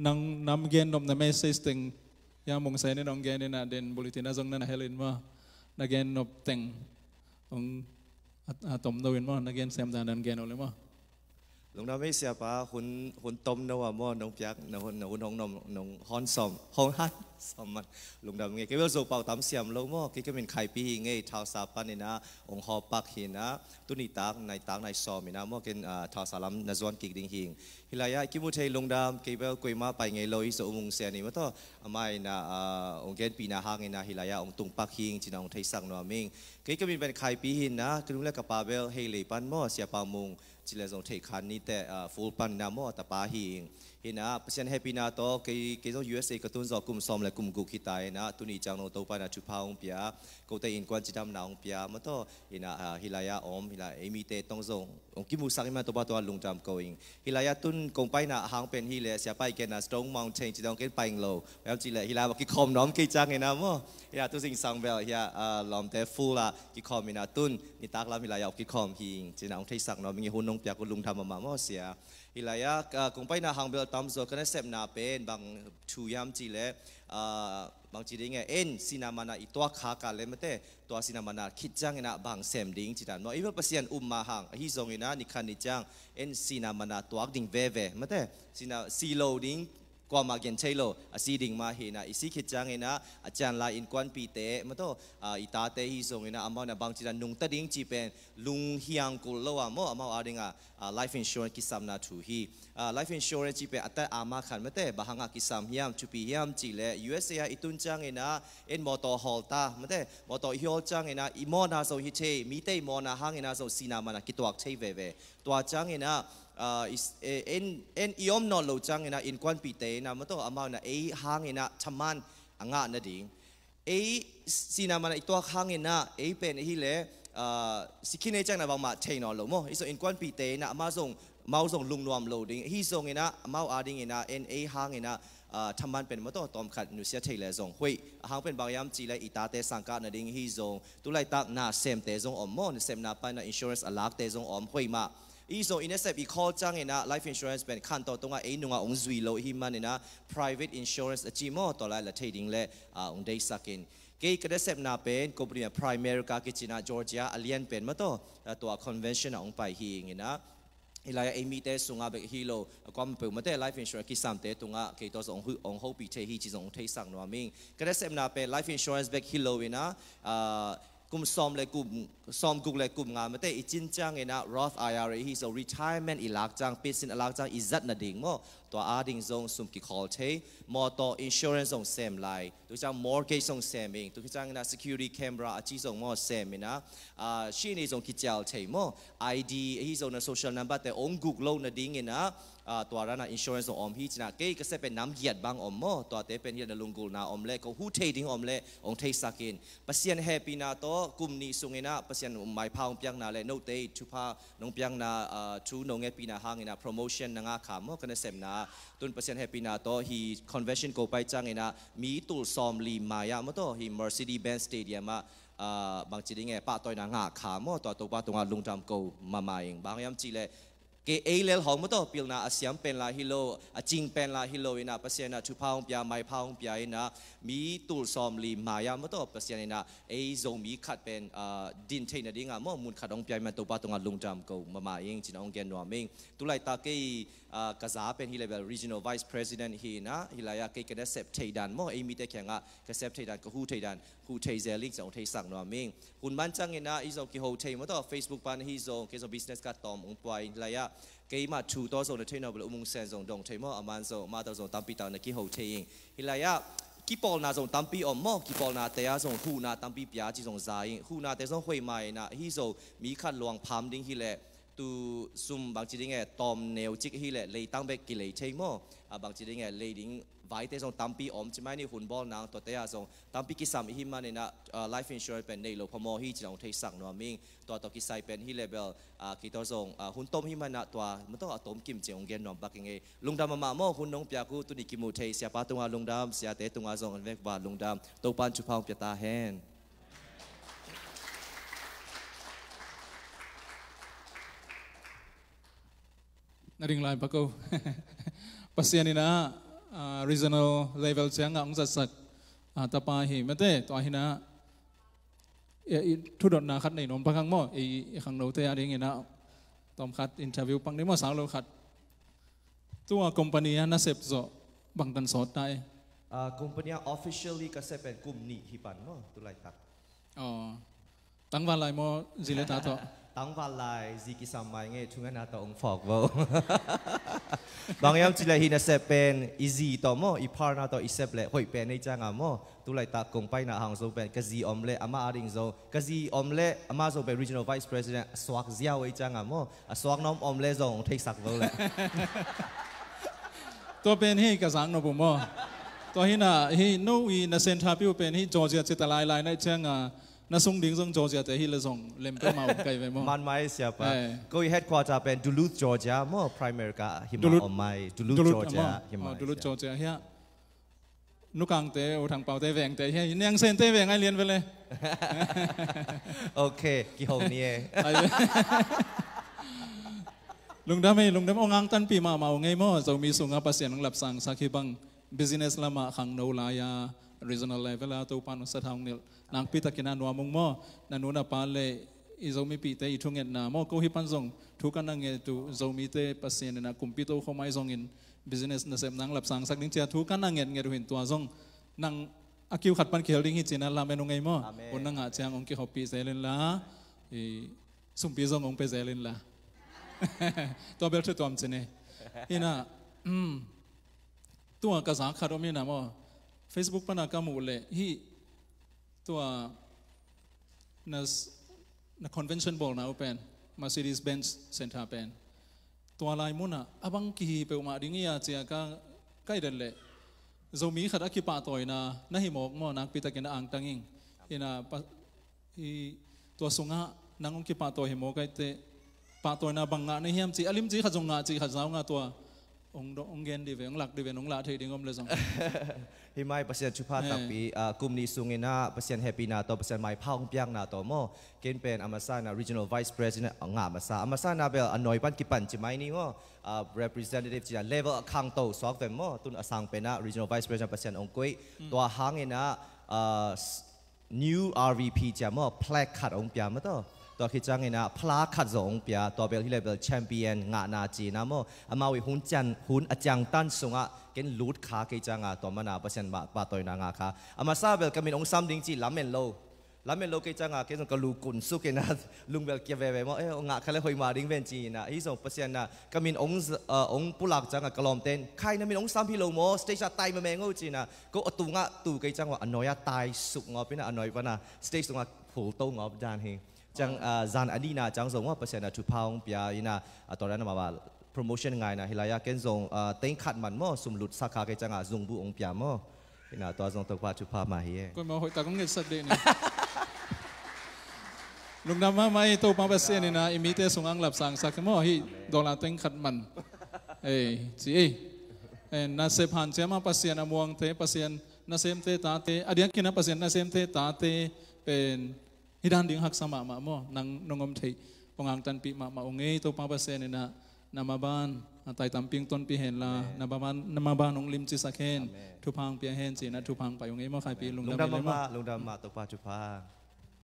nang namgen nom na message teng ya mong sa ni nong gen na den bulletin na zong na helin ma na gen nop teng ong atom no win ma na gen sem dan gen ole ma lúc đó mấy xe bà hun hun tom đâu à mua nông piak nông hun nông hong nông nông hon sòm hon hát sòm mặt lúc đó nghe cái bữa rượu bảo tắm xiêm lâu mua cái cái mình khai pi nghe thao sa pan này na ông họ bạc hiền na tu ni tạc này tạc này sòm này na mua ah, cái thao sa lâm na zon kịch đình hiền hilaya kimu thei longdam kebel kuima pai ngai loi so umung se ani mato amai na ah, onggen pina hang na hilaya ong tung pak hing chinong thei sang no ming ke kamin ben khai pi hin na krum la kapabel hei le pan mo sia pa mung chile zong thei khan ni te ah, full pan na mo ta pa hing เห็นนะเพราะฉะนั้นแฮปปี้นาโต้กีกีโซยูเอสเอกตุนจอกุมซอมและกุมกูคิตายนะ ตุนีจังโนโต้ปานาจูพาองเปียกูเตอินกวนจิตามนาองเปียมาโต้เห็นนะฮิลายาอมฮิลาเอมิเตตองจงองคิมุสังมาโต้ปาตัวลุงจามโกอิงฮิลายาตุนกงไปนะหางเป็นฮิเลเสียไปแกนะสตรองมองเชนจิตองเกนไปงโลแล้วจีเลฮิลาบอกกีคอมน้องกิจังเห็นนะโมฮิลาตุสิงสังเบลฮิลาลอมเตฟูลากิคอมมินาตุนนิตากลามฮิลายบอกิคอมฮิงจีนะองเทยสังน้อมมีหุ่นน้องเปียกุลุงทำมาโมเสียอิลายกาคงไปนะฮังเบลตัมโซคันเซปนาเป็นบางชูยามจีเล่บางจีดิงเอ็นซินามานาอิตัวขากาเลเมตเตตัวซินามานาคิดจังเนะบางเซมดิงจีดันโนอิเวปเซียนอุมมาฮังฮิซงเินะนิคันนิจังเอ็นซินามานาตัวดิงเวเวเมเตซินาซีโลดิงกว่ามาเันใชโลอาิดิงมาเห็นนะอิสิขิจังเ็นนะอาจารย์ลาอินกวนปีเตมาโตอิตาเตฮิซงเ็นนะอามานบางจีนันนุงตัดิงจีเป็นลุงเฮียงกุลล่าโมออามาอาดิงอไล life insurance กิสัมนาทูฮี life insurance จีเป็นอัตตาอามาขันมันเตบะหังอกิสัมเฮียมจูปีเฮียมจีเล USA อีตุนจังเ็นนะเอ็นมอตอฮอลตามันเตมอตอฮิโอจังเ็นนะอิมอนาโซฮิเชมีเตมอนาฮังเ็นนะโซซีนามานะกิตวักเชเวเวตัวจังเนนะ is en en i o น no lo chang ina in kwan pite na mato a m าง na ei hang i n น chaman anga na อ i n g ei s i น a mana itwa hang ina ei pen hi le สิคีนเจังนะบางมาเชนอนลมอิสอินควนปีเตนะมาส่งมาส่งลุงนวมโลดิงฮิส่งเงินะมาอาดิงเงินะเอ็นเอฮางเงินะทำมันเป็นมต่อตอมขัดนุเสียเทเลส่งหุยฮางเป็นบางยามจีเลยอิตาเตสังกาดิงฮิซ่งตุไลตักนาเซมเตส่งอมมอนเซมนาปันนาอินชูเรนส์อลาคเตส่งอมหุยมาอีโซอินเอสเซปอีคอลจ้างเองนะไลฟ์อินชูเรนซ์เป็นขั้นตอนตรงอ่ะเอ็นุ่งอาองซุยโลฮิมันเองนะ private insurance จีโม่ตัวไล่ละเทดิ้งเล่อ่าองเดย์สักเองเกย์กระเดเซปน่าเป็นกบริยา prime a m e r i c กิจินาจอร์เจียอาเลียนเป็นมาตอตัว c o n v e n t i ่ n องไปฮีเองนะอีไลเอมิเตสุงอาเบกฮีโลความเป็นมาเต้ไลฟ์อินชูเรนซ์กิสามเต้ตรงอ่ะเกย์ตัวสองหูองโฮบิเทฮีจีสองเทสังนัวมิงกระเดเซปน่าเป็นไลฟ์อินชูเรนซ์เบกฮีโลเองนะอ่า kum som le kum som guk le kum nga mate i chin chang ena Roth IRA hi so retirement ilak chang pisin alak chang izat na ding mo to a ding zong sum ki call te motor insurance zong sem lai tu chang mortgage zong sem ing tu chang na security camera a chi zong mo sem ina a shi ni zong ki chal te mo ID hi zong na social number te ong guk lo na ding ina ตัวร้านอินชัวรนส์ออมฮีจนะเกยก็จะเป็นน้ำเหยียดบางอมมอตัวเตเป็นเหยียดลุงกูนาอมเล่ก็หูเทดิ้งอมเล่องเทสักินปัศยันแฮปีนาโตกุมนี้สุงเงนะปัศยันไม่พาวงเปียงนาเล่โนเตทุพาน้องเปียงนาทูนงเงปีนาหางเงนะโปรโมชั่นนางอาขามอกันเสมนาตุนปัศยันแฮปีนาโตฮีคอนเวนชั่นโกไปจังเงนะมีตุลซอมลีมายามโตฮีมอร์ซิดีเบนสเตเดียมะบางจีดิเงปะตอยนางอาขามอตัวตัวปะตัวลุงจำโกมามาเองบางยามจีเล่เอเลลของมตอปิลนาอาเซียมเป็นลาฮิโลจิงเป็นลาฮิโลนะปเสียนาทุพองปยาไมพองปยานะมีตูลซอมลีมายามตอปเสียนนะเอซงมีขัดเป็นดินเทนดิงามมุนขัดองปยามตุปาตงาลุงจามกมามาเองจินองแกนวามิงตุไลตาเกกะซาเป็นฮิเลเบลรีจินอลไวซ์เพรสิเดนตฮีนะฮิลายาเกกะเซปเทดันมอเอมีเตแขงอะกะเซปเทดันกูเทดันกูเทเซลิงจองเทสังนวามิงคุณ้านจังเงินะอีซอกิโฮเทมตอเฟซบุ๊กปานฮีซเคซอบิสเนสกะตอมองปวยลายา给嘛出多少的退那不了，我们先从东退嘛，阿曼从马到从当比到那几后退应，伊来呀。ကီပေါ်နာဆောင်တမ်ပီအော်မော်ကီပေါ်နာတရားဆောင်ဟူနာတမ်ပီပြားကြီးဆောင်ဇာရင်ဟူနာတဲဆောင်ဟွေမိုင်နာဟီဆောင်မီခတ်လောင်ဖမ်ဒင်းဟီလေသူซุมบางจีดิงแอตอมเนวจิกฮีแหละเลยตั้งไปกิเลยใช่มั้งบางจีดิงแอเลยดิ้งไายเต่ส่งตั้มปีอมใช่ไหมนี่หุ่นบอลนางตัวเตะส่งตั้มปีกิสามหิมาเนี่ยนะไลฟ์อินชัวร์เป็นในโลกพมอฮีจิเองเทสังนัวมิงตัวตอกิไซเป็นฮีเลเบลอ่ากิตัวส่งหุ่นต้มหิมานะตัวมันต้องเอาต้มกิมเจียงเกินนอมบักยังไงลุงดำมามาโมหุ่นน้องเปียกูตุนิกิมูเทเสียปาตุงอาลุงดำเสียเตตุงอาส่งเวกบาลุงดำตัวปันชุพองเปียตาแฮนนาริไลน์ปะกูปัสยานีนะ regional level เสียงขงศาสักตาปาหีไม่ได้ตัวหินะทุดดนาคัดในนมพังมอไอขังโนเตอะไรเงี้ยนะ ตอมคัดอินเทอร์วิวปังนี้มอสาวเราคัดตัวคอมพานีนะเซ็บโซบังตันสดได้คอมพานี officially ก็เซ็ปเป็นกลุ่มนี้ฮิปันมอตุไลตักอ๋อตั้งวันไรมอจิเลตาโตตัั้งาลยจกีวน当晚来自己上ง嘅，从那度放喎。บางอย่างจิเลฮินะเซเป็นอีจีต่อมอีพาร์นาต่ออีเซเล่หอยเป็นในจังอ่ะมอตุไลตากงไปนาหางโซเป็นกะจีอมเล่อามาอาริงโซกะจีอมเล่อามาโซเป็น regional vice president สวักเซียวไอจังอ่ะมอสวักน้องอมเล่โซงเทคสักว่าเลยตัวเป็นให้กะสังนบุมอตัวฮินาฮินูอีนะเซนทาพิวเป็นให้จอร์เจียจิตลายลายในจังอ่ะ na sung ding sung Georgia te hil song lempe ma kai ve mo man mai sia pa ko headquarter pen Duluth Georgia mo primary ka hima on mai Duluth Georgia hima Duluth Georgia ya nu kang te o thang pau te veng te he nang sen te veng ai lien ve le okay ki hong ni e ลุงดำไม่ลุงดำองอังตันปีมาเมาไงมั่วจะมีสุงอาเปเสียนหลับสั่งสักทีบัง business ละมาขังโนลายา regional level ato panu sa thang nil nang pita kina nuwa mong mo na nuna pa le izomi pite itunget na mo ko hipan zong thukan na nge tu zomi te pasien na kumpito ko mai zong in business na sem nang lap sang sak ning cha thukan na nge nge ruin tua zong nang akiu khat pan khel ring hi china la menung ngai mo on nga chang ong ki hopi zelen la e sumpi zong ong pe zelen la to bel thu tom chine ina ตัวกระสังคารมีนะมั้ Facebook pana kamu le hi tua nas na convention ball na open Mercedes Benz Center pen tua lai muna abang ki pe ma ding ya chia ka kai den le zomi khada ki pa toy na na hi mok mo nak pita kena ang tanging ina pa hi tua sunga nangong ki pa toy hi mo kai te pa toy na bang nga ne hiam chi alim chi khazong nga chi khazaw nga tua องค์องเงินดีเวองหลักดีเวองหลักทียดงอมเลยสังฮิมายเปอร์เซ็นต์ชุบ้าตักปีกลุ่มนิสุงเงินะเปอร์เซ็นต์แฮปปี้นาโตเปอร์เซ็นต์ไม่พ่าองพียงนาโตโมเกินเป็นอเมซานา regional vice p r e เ i d e ์องอามซาอเมซานาเบลอนอยปันกิปันจิไมนี่โมเรอ r e p r e s เ n t a ์ i v ฟจีนเลเวลคังโตสอกเต็มโมตุนอสังเป็นะ regional vice p r e s i d e n เปอร์เซ็นต์องค์กุยตัวหางเงินะ new RVP จมโม plaque ขัดองพียงมาโตตัวคิดจังเองนะพลาขัดสงเปียตัวเบลที่เลเบลแชมเปี้ยนงานาจีนะโมอามาวิหุ่นจันหุ่นอาจังตันสงะเกินลูดขาคิดจังอ่ะตัวมันอ่ะเปอร์เซ็นต์บาปตัวนังอ่ะค่ะอามาซาเบลก็มีองค์ซ้ำดิ้งจีลำเมนโลลำเมนโลคิจังอ่ะเกินก็ลูกุนสุกินะลุงเบลเกี่ยวเวเวมเอองะเขาเลยอยมาดิ้งเวนจีนะอีสองเปอร์เซ็นต์นะก็มีองค์องค์ผูลักจังอ่ะกลอมเต้นใครนะมีองค์ซ้ำพี่โลโมสเตจตายมาแมงกูจีนะก็ตุงอ่ะตูคิจังว่าอนอยตายสุกงอเป็นอนอยปะนะสเตจตุงอ่ะผูโตงอปจานเฮจังจานอันนี้นะจังสงว่าเปอร์เซ็นต์ทุพาวงปียอินะตอนนั้นมาว่าโปรโมชั่นไงนะฮิลายาเกนซงเต็งขัดมันมั่วสมลุดสาขาเกจังอาจงบุองปียมั่วอินะตัวสงตกว่าทุพามาเฮก็มาหอยตากงเงิสัดเดนลุงน้ำมาไม่ตัวมาเปอร์เซ็นต์นะอิมิเตสงอังหลับสังสักมั่วฮิดอลลาเต็งขัดมันเอ้จีเอ้นาเซพันเจมาเปอร์เซ็นต์อมวงเตเปอร์เซ็นต์นาเซมเตตาเตอดีตกินนะเปอร์เซ็นต์นาเซมเตตาเตเป็น Ni danding hak sama ma mo nang nongom thei pongang tan pi ma ma ongei to pa basen na namaban atay tamping ton pi hen la namaban namaban ong lim chi sakhen thupang pi hen chi na thupang pa ongei mo khai pi lungdam ma lungdam ma to pa thupang